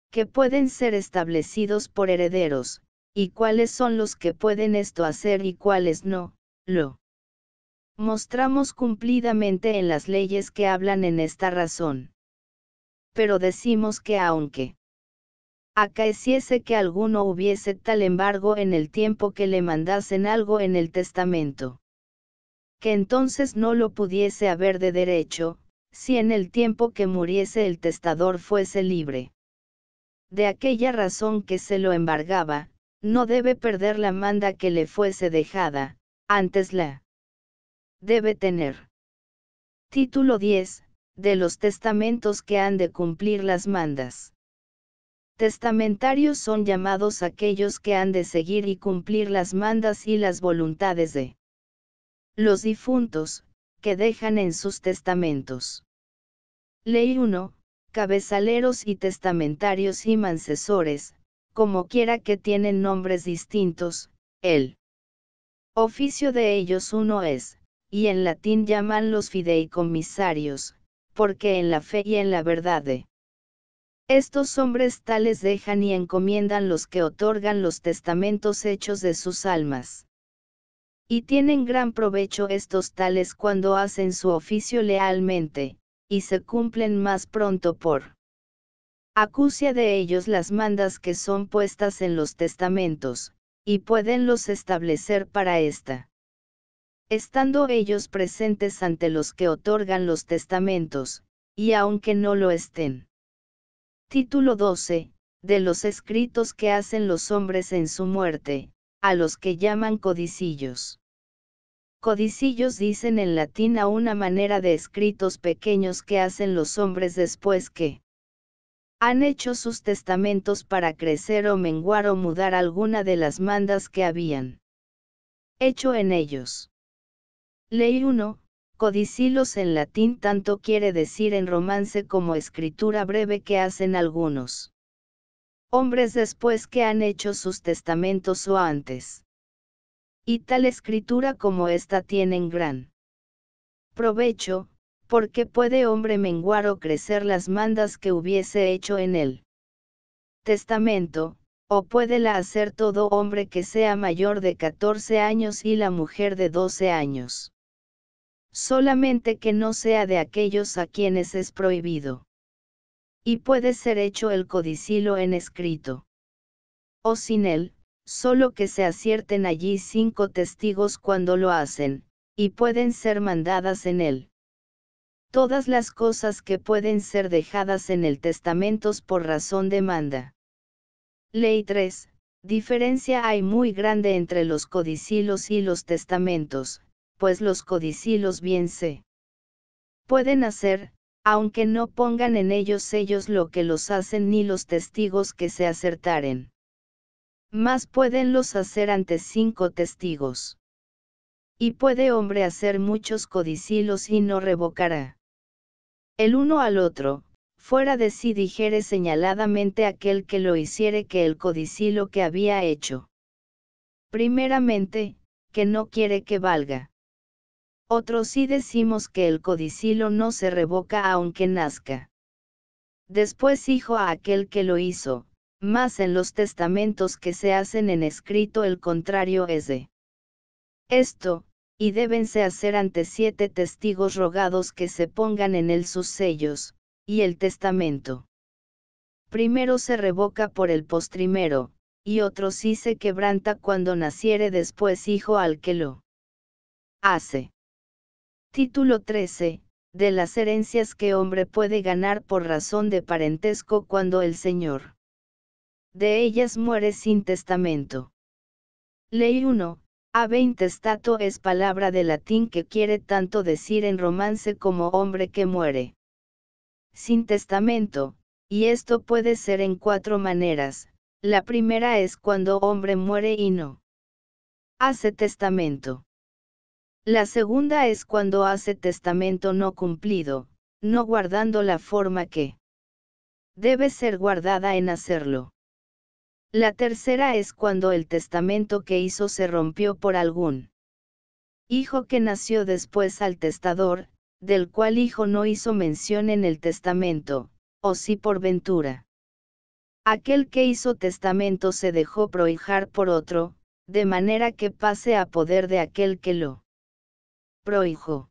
Que pueden ser establecidos por herederos, y cuáles son los que pueden esto hacer y cuáles no, lo mostramos cumplidamente en las leyes que hablan en esta razón. Pero decimos que aunque acaeciese que alguno hubiese tal embargo en el tiempo que le mandasen algo en el testamento, que entonces no lo pudiese haber de derecho, si en el tiempo que muriese el testador fuese libre. De aquella razón que se lo embargaba, no debe perder la manda que le fuese dejada, antes la debe tener. Título 10. De los testamentos que han de cumplir las mandas. Testamentarios son llamados aquellos que han de seguir y cumplir las mandas y las voluntades de los difuntos, que dejan en sus testamentos. Ley 1. Cabezaleros y testamentarios y mancesores, como quiera que tienen nombres distintos, el oficio de ellos uno es, y en latín llaman los fideicomisarios, porque en la fe y en la verdad de estos hombres tales dejan y encomiendan los que otorgan los testamentos hechos de sus almas. Y tienen gran provecho estos tales cuando hacen su oficio lealmente, y se cumplen más pronto por acucia de ellos las mandas que son puestas en los testamentos, y pueden los establecer para ésta. Estando ellos presentes ante los que otorgan los testamentos, y aunque no lo estén. Título 12. De los escritos que hacen los hombres en su muerte, a los que llaman codicillos. Codicillos dicen en latín a una manera de escritos pequeños que hacen los hombres después que han hecho sus testamentos para crecer o menguar o mudar alguna de las mandas que habían hecho en ellos. Ley 1. Codicilos en latín tanto quiere decir en romance como escritura breve que hacen algunos hombres después que han hecho sus testamentos o antes y tal escritura como esta tienen gran provecho, porque puede hombre menguar o crecer las mandas que hubiese hecho en él testamento, o puede la hacer todo hombre que sea mayor de 14 años y la mujer de 12 años. Solamente que no sea de aquellos a quienes es prohibido. Y puede ser hecho el codicilo en escrito. O sin él, solo que se acierten allí cinco testigos cuando lo hacen, y pueden ser mandadas en él. Todas las cosas que pueden ser dejadas en el testamentos por razón de manda. Ley 3. Diferencia hay muy grande entre los codicilos y los testamentos, pues los codicilos bien se pueden hacer, aunque no pongan en ellos ellos lo que los hacen ni los testigos que se acertaren más pueden los hacer ante cinco testigos. Y puede hombre hacer muchos codicilos y no revocará. El uno al otro, fuera de sí dijere señaladamente aquel que lo hiciere que el codicilo que había hecho. Primeramente, que no quiere que valga. Otros sí decimos que el codicilo no se revoca aunque nazca. Después hijo a aquel que lo hizo, más en los testamentos que se hacen en escrito el contrario es de esto, y débense hacer ante siete testigos rogados que se pongan en él sus sellos, y el testamento. Primero se revoca por el postrimero, y otro sí se quebranta cuando naciere después hijo al que lo hace. Título 13. De las herencias que hombre puede ganar por razón de parentesco cuando el Señor de ellas muere sin testamento. Ley 1, Ave intestato es palabra de latín que quiere tanto decir en romance como hombre que muere. Sin testamento, y esto puede ser en cuatro maneras, la primera es cuando hombre muere y no hace testamento. La segunda es cuando hace testamento no cumplido, no guardando la forma que debe ser guardada en hacerlo. La tercera es cuando el testamento que hizo se rompió por algún hijo que nació después al testador, del cual hijo no hizo mención en el testamento, o si por ventura. Aquel que hizo testamento se dejó prohijar por otro, de manera que pase a poder de aquel que lo prohijo.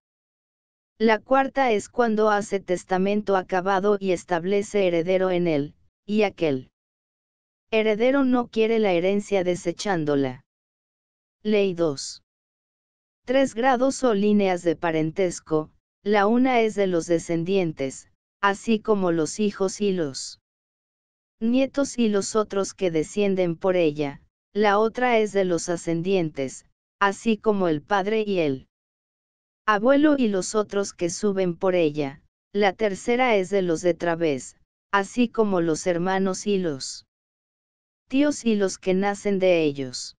La cuarta es cuando hace testamento acabado y establece heredero en él, y aquel Heredero no quiere la herencia desechándola. Ley 2. Tres grados o líneas de parentesco, la una es de los descendientes, así como los hijos y los nietos y los otros que descienden por ella, la otra es de los ascendientes, así como el padre y el abuelo y los otros que suben por ella, la tercera es de los de través, así como los hermanos y los tíos y los que nacen de ellos.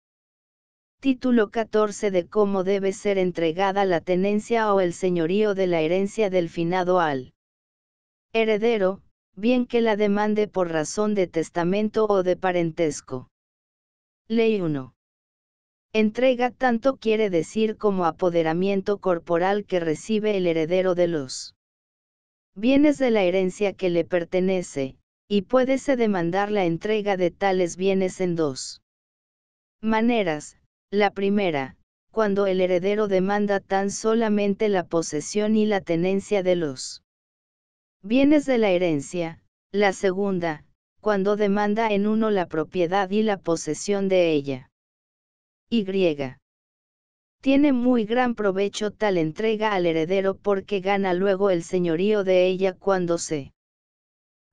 Título 14 de cómo debe ser entregada la tenencia o el señorío de la herencia del finado al heredero, bien que la demande por razón de testamento o de parentesco. Ley 1. Entrega tanto quiere decir como apoderamiento corporal que recibe el heredero de los bienes de la herencia que le pertenece, y puede se demandar la entrega de tales bienes en dos maneras. La primera, cuando el heredero demanda tan solamente la posesión y la tenencia de los bienes de la herencia. La segunda, cuando demanda en uno la propiedad y la posesión de ella. Y. Tiene muy gran provecho tal entrega al heredero porque gana luego el señorío de ella cuando se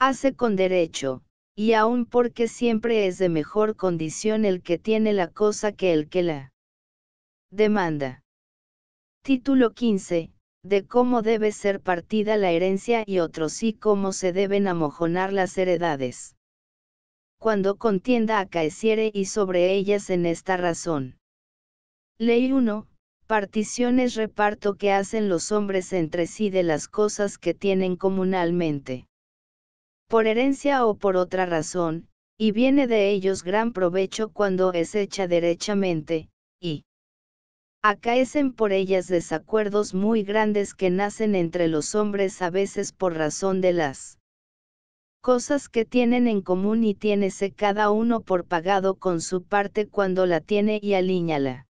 Hace con derecho, y aun porque siempre es de mejor condición el que tiene la cosa que el que la demanda. Título 15. De cómo debe ser partida la herencia y otros y cómo se deben amojonar las heredades. Cuando contienda acaeciere y sobre ellas en esta razón. Ley 1. Particiones reparto que hacen los hombres entre sí de las cosas que tienen comunalmente por herencia o por otra razón, y viene de ellos gran provecho cuando es hecha derechamente, y acaecen por ellas desacuerdos muy grandes que nacen entre los hombres a veces por razón de las cosas que tienen en común y tiénese cada uno por pagado con su parte cuando la tiene y alíñala.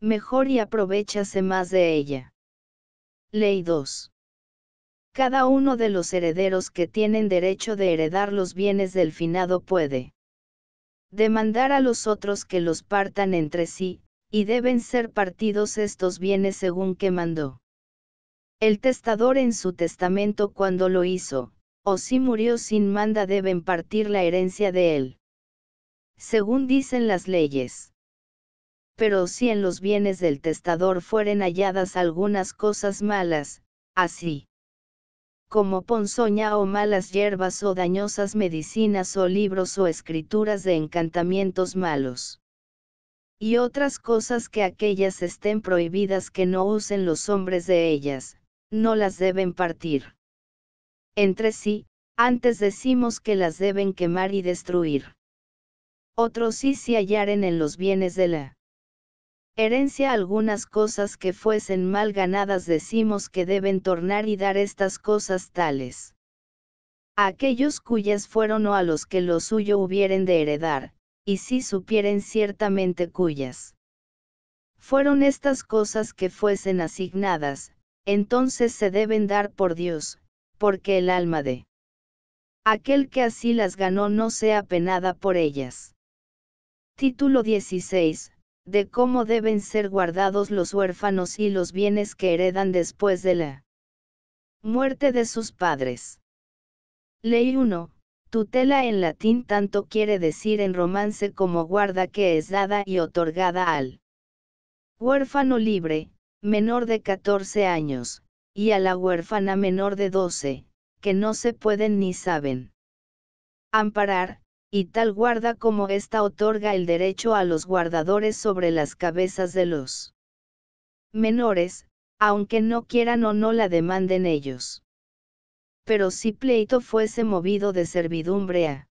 Mejor y aprovechase más de ella. Ley 2. Cada uno de los herederos que tienen derecho de heredar los bienes del finado puede demandar a los otros que los partan entre sí, y deben ser partidos estos bienes según que mandó. El testador en su testamento cuando lo hizo, o si murió sin manda deben partir la herencia de él. Según dicen las leyes. Pero si en los bienes del testador fueren halladas algunas cosas malas, así como ponzoña o malas hierbas o dañosas medicinas o libros o escrituras de encantamientos malos. Y otras cosas que aquellas estén prohibidas que no usen los hombres de ellas, no las deben partir. Entre sí, antes decimos que las deben quemar y destruir. Otros sí se hallaren en los bienes de la Herencia algunas cosas que fuesen mal ganadas decimos que deben tornar y dar estas cosas tales. A aquellos cuyas fueron o a los que lo suyo hubieren de heredar, y si supieren ciertamente cuyas fueron estas cosas que fuesen asignadas, entonces se deben dar por Dios, porque el alma de aquel que así las ganó no sea penada por ellas. Título 16, de cómo deben ser guardados los huérfanos y los bienes que heredan después de la muerte de sus padres. Ley 1. Tutela en latín tanto quiere decir en romance como guarda que es dada y otorgada al huérfano libre, menor de 14 años, y a la huérfana menor de 12, que no se pueden ni saben amparar, y tal guarda como esta otorga el derecho a los guardadores sobre las cabezas de los menores, aunque no quieran o no la demanden ellos. Pero si pleito fuese movido de servidumbre a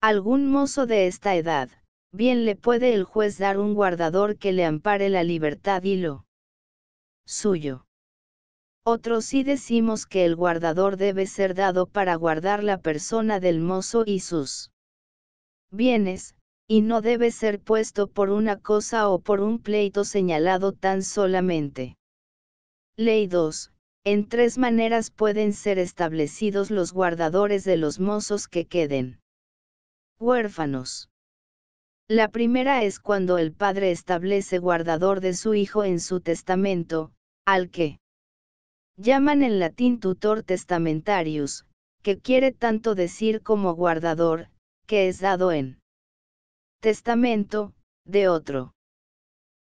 algún mozo de esta edad, bien le puede el juez dar un guardador que le ampare la libertad y lo suyo. Otros sí decimos que el guardador debe ser dado para guardar la persona del mozo y sus bienes, y no debe ser puesto por una cosa o por un pleito señalado tan solamente. Ley 2. En tres maneras pueden ser establecidos los guardadores de los mozos que queden huérfanos. La primera es cuando el padre establece guardador de su hijo en su testamento, al que llaman en latín tutor testamentarius, que quiere tanto decir como guardador, que es dado en testamento, de otro.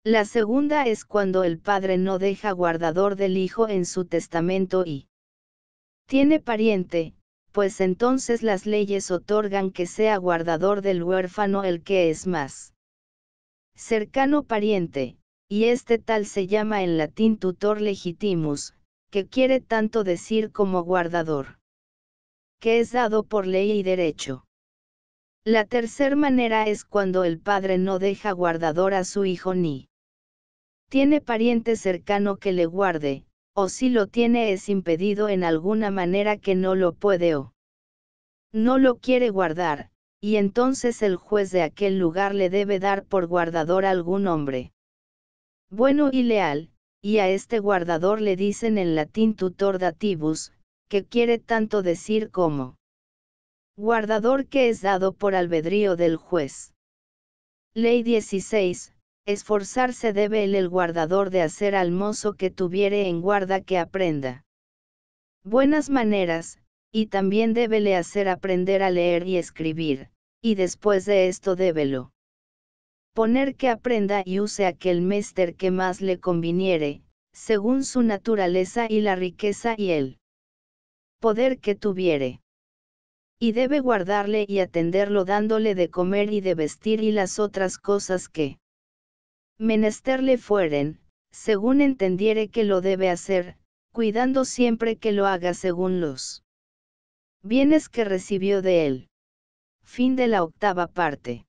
La segunda es cuando el padre no deja guardador del hijo en su testamento y tiene pariente, pues entonces las leyes otorgan que sea guardador del huérfano el que es más cercano pariente, y este tal se llama en latín tutor legitimus, que quiere tanto decir como guardador, que es dado por ley y derecho. La tercera manera es cuando el padre no deja guardador a su hijo ni tiene pariente cercano que le guarde, o si lo tiene es impedido en alguna manera que no lo puede o no lo quiere guardar, y entonces el juez de aquel lugar le debe dar por guardador algún hombre bueno y leal, y a este guardador le dicen en latín tutor dativus, que quiere tanto decir como guardador que es dado por albedrío del juez. Ley 16. Esforzarse debe el, el guardador de hacer al mozo que tuviere en guarda que aprenda buenas maneras, y también débele hacer aprender a leer y escribir, y después de esto débelo poner que aprenda y use aquel mester que más le conviniere, según su naturaleza y la riqueza y el poder que tuviere y debe guardarle y atenderlo dándole de comer y de vestir y las otras cosas que menesterle fueren, según entendiere que lo debe hacer, cuidando siempre que lo haga según los bienes que recibió de él. Fin de la octava parte.